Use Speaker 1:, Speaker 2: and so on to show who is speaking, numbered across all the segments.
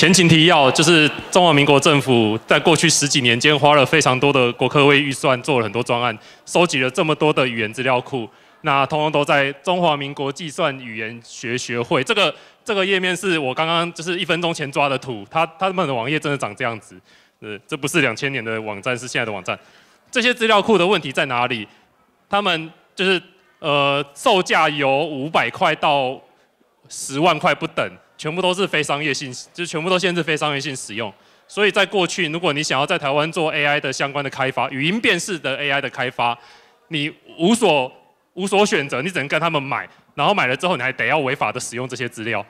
Speaker 1: 前情提要就是中华民国政府在过去十几年间花了非常多的国科会预算，做了很多专案，收集了这么多的语言资料库，那通通都在中华民国计算语言学学会。这个这个页面是我刚刚就是一分钟前抓的图，它它们的网页真的长这样子。呃，这不是两千年的网站，是现在的网站。这些资料库的问题在哪里？他们就是呃，售价由五百块到十万块不等。全部都是非商业性，就是全部都限制非商业性使用。所以在过去，如果你想要在台湾做 AI 的相关的开发，语音辨识的 AI 的开发，你无所无所选择，你只能跟他们买，然后买了之后你还得要违法的使用这些资料，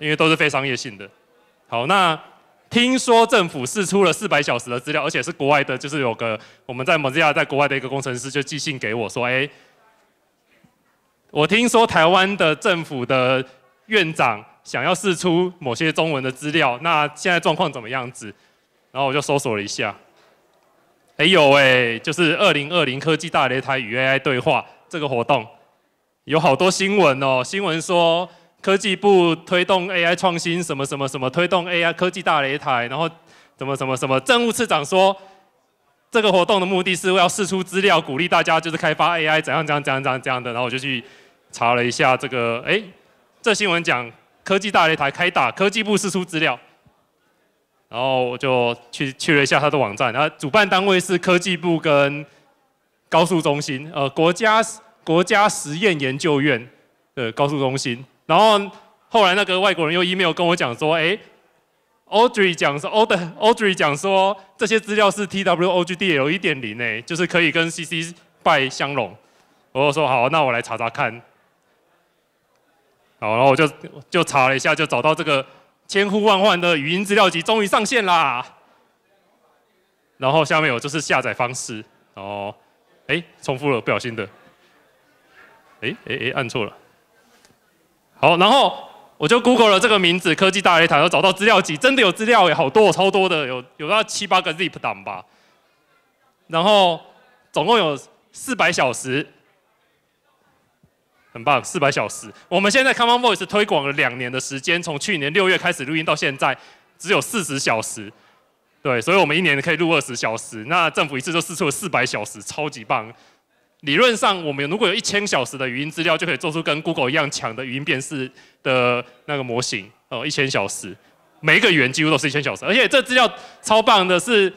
Speaker 1: 因为都是非商业性的。好，那听说政府是出了四百小时的资料，而且是国外的，就是有个我们在马来亚，在国外的一个工程师就寄信给我说：“哎，我听说台湾的政府的院长。”想要试出某些中文的资料，那现在状况怎么样子？然后我就搜索了一下，哎呦喂，就是二零二零科技大擂台与 AI 对话这个活动，有好多新闻哦。新闻说科技部推动 AI 创新，什么什么什么，推动 AI 科技大擂台，然后怎么什么什么，政务次长说这个活动的目的是要试出资料，鼓励大家就是开发 AI 怎样怎样怎样怎样的。然后我就去查了一下这个，哎，这新闻讲。科技大擂台开打，科技部释出资料，然后我就去确认一下他的网站。然后主办单位是科技部跟高速中心，呃，国家国家实验研究院的高速中心。然后后来那个外国人又 email 跟我讲说，哎，Audrey 讲说，Audrey 讲说这些资料是 TWOGDL 一点零诶，就是可以跟 CC BY 相容。我说好，那我来查查看。好，然后我就就查了一下，就找到这个千呼万唤的语音资料集终于上线啦。然后下面有就是下载方式哦，哎，重复了，不小心的，哎哎哎，按错了。好，然后我就 Google 了这个名字“科技大擂台”，然找到资料集，真的有资料哎，好多超多的，有有那七八个 ZIP 档吧。然后总共有四百小时。很棒，四百小时。我们现在 Common Voice 推广了两年的时间，从去年六月开始录音到现在，只有四十小时。对，所以我们一年可以录二十小时。那政府一次就试出了四百小时，超级棒。理论上，我们如果有一千小时的语音资料，就可以做出跟 Google 一样强的语音辨识的那个模型。哦，一千小时，每一个语言几乎都是一千小时。而且这资料超棒的是，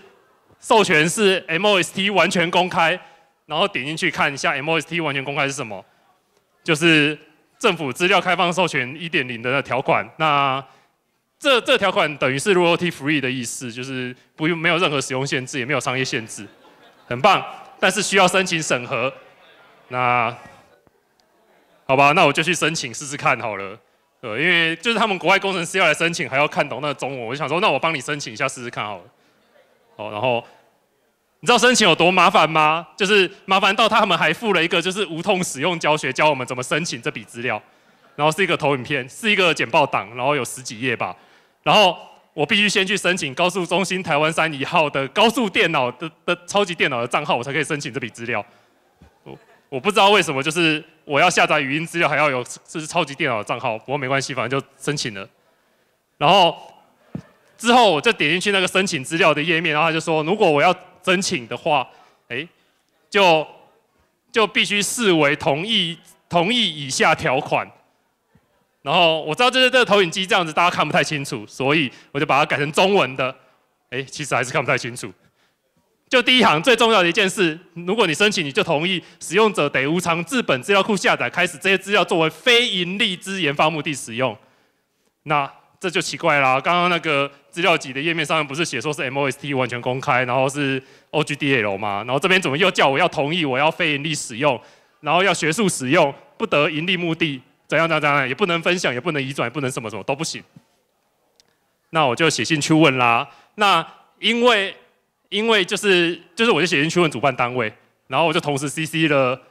Speaker 1: 授权是 M O S T 完全公开。然后点进去看一下 M O S T 完全公开是什么。就是政府资料开放授权一点零的条款，那这这条款等于是 r O T Free” 的意思，就是不用没有任何使用限制，也没有商业限制，很棒。但是需要申请审核。那好吧，那我就去申请试试看好了。呃，因为就是他们国外工程师要来申请，还要看懂那中文，我就想说，那我帮你申请一下试试看好了。好，然后。你知道申请有多麻烦吗？就是麻烦到他们还附了一个就是无痛使用教学，教我们怎么申请这笔资料。然后是一个投影片，是一个简报档，然后有十几页吧。然后我必须先去申请高速中心台湾三一号的高速电脑的的超级电脑的账号，我才可以申请这笔资料。我我不知道为什么，就是我要下载语音资料还要有这是超级电脑的账号。不过没关系，反正就申请了。然后之后我再点进去那个申请资料的页面，然后他就说，如果我要。申请的话，哎，就就必须视为同意同意以下条款。然后我知道这是这个投影机这样子，大家看不太清楚，所以我就把它改成中文的。哎，其实还是看不太清楚。就第一行最重要的一件事，如果你申请，你就同意使用者得无偿自本资料库下载开始，这些资料作为非营利之研发目的使用。那这就奇怪啦！刚刚那个资料集的页面上面不是写说是 M O S T 完全公开，然后是 O G D L 嘛？然后这边怎么又叫我要同意，我要非盈利使用，然后要学术使用，不得盈利目的，怎样怎样怎样，也不能分享，也不能移转，不能什么什么都不行。那我就写信去问啦。那因为因为就是就是，我就写信去问主办单位，然后我就同时 C C 了。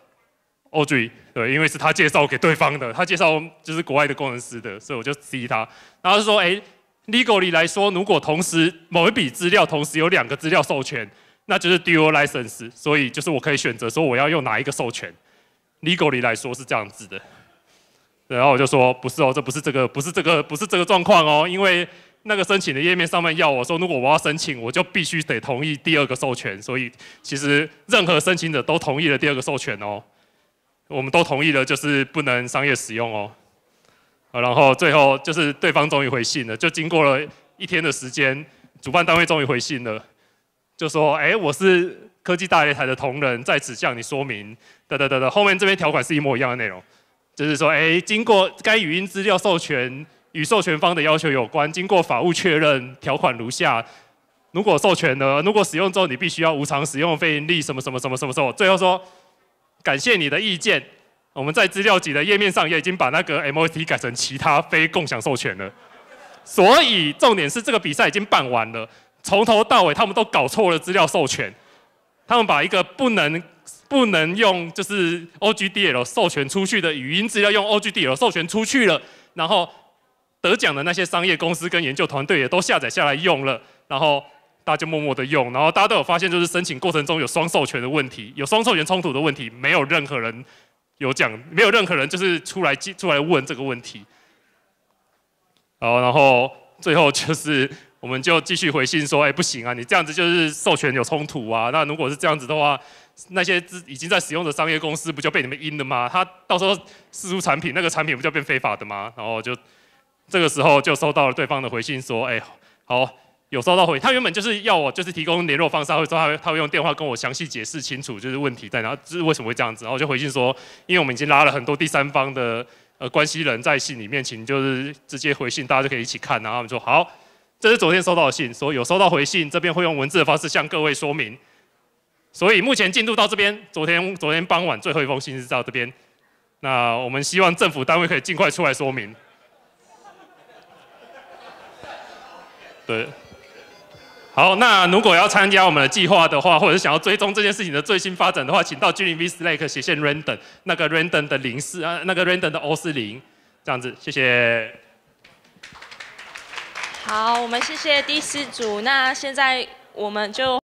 Speaker 1: OJ 对，因为是他介绍给对方的，他介绍就是国外的工程师的，所以我就 C 他，然后就说，哎，legally 来说，如果同时某一笔资料同时有两个资料授权，那就是 dual license，所以就是我可以选择说我要用哪一个授权。legally 来说是这样子的，然后我就说不是哦，这不是这个，不是这个，不是这个状况哦，因为那个申请的页面上面要我说，如果我要申请，我就必须得同意第二个授权，所以其实任何申请者都同意了第二个授权哦。我们都同意了，就是不能商业使用哦。啊，然后最后就是对方终于回信了，就经过了一天的时间，主办单位终于回信了，就说：“哎，我是科技大擂台的同仁，在此向你说明，等等等等，后面这边条款是一模一样的内容，就是说，哎，经过该语音资料授权与授权方的要求有关，经过法务确认，条款如下：如果授权呢？如果使用之后，你必须要无偿使用、费盈利，什么什么什么什么什么，最后说。”感谢你的意见。我们在资料集的页面上也已经把那个 MOT 改成其他非共享授权了。所以重点是这个比赛已经办完了，从头到尾他们都搞错了资料授权。他们把一个不能不能用就是 OGD l 授权出去的语音资料用 OGD l 授权出去了，然后得奖的那些商业公司跟研究团队也都下载下来用了，然后。大家就默默的用，然后大家都有发现，就是申请过程中有双授权的问题，有双授权冲突的问题，没有任何人有讲，没有任何人就是出来出来问这个问题。好，然后最后就是我们就继续回信说，哎，不行啊，你这样子就是授权有冲突啊。那如果是这样子的话，那些已经在使用的商业公司不就被你们阴了吗？他到时候试出产品，那个产品不就变非法的吗？然后就这个时候就收到了对方的回信说，哎，好。有收到回，他原本就是要我就是提供联络方式，或者说他会他会用电话跟我详细解释清楚就是问题在哪，就是为什么会这样子，然后我就回信说，因为我们已经拉了很多第三方的呃关系人在信里面，请就是直接回信，大家就可以一起看，然后他们说好，这是昨天收到的信，说有收到回信，这边会用文字的方式向各位说明，所以目前进度到这边，昨天昨天傍晚最后一封信是到这边，那我们希望政府单位可以尽快出来说明，对。好，那如果要参加我们的计划的话，或者是想要追踪这件事情的最新发展的话，请到 g m v Slack 写信 r a n d o m 那个 r a n d o m 的零四啊，那个 r a n d o m 的 O 四零，这样子，谢谢。好，我们谢谢第四组，那现在我们就。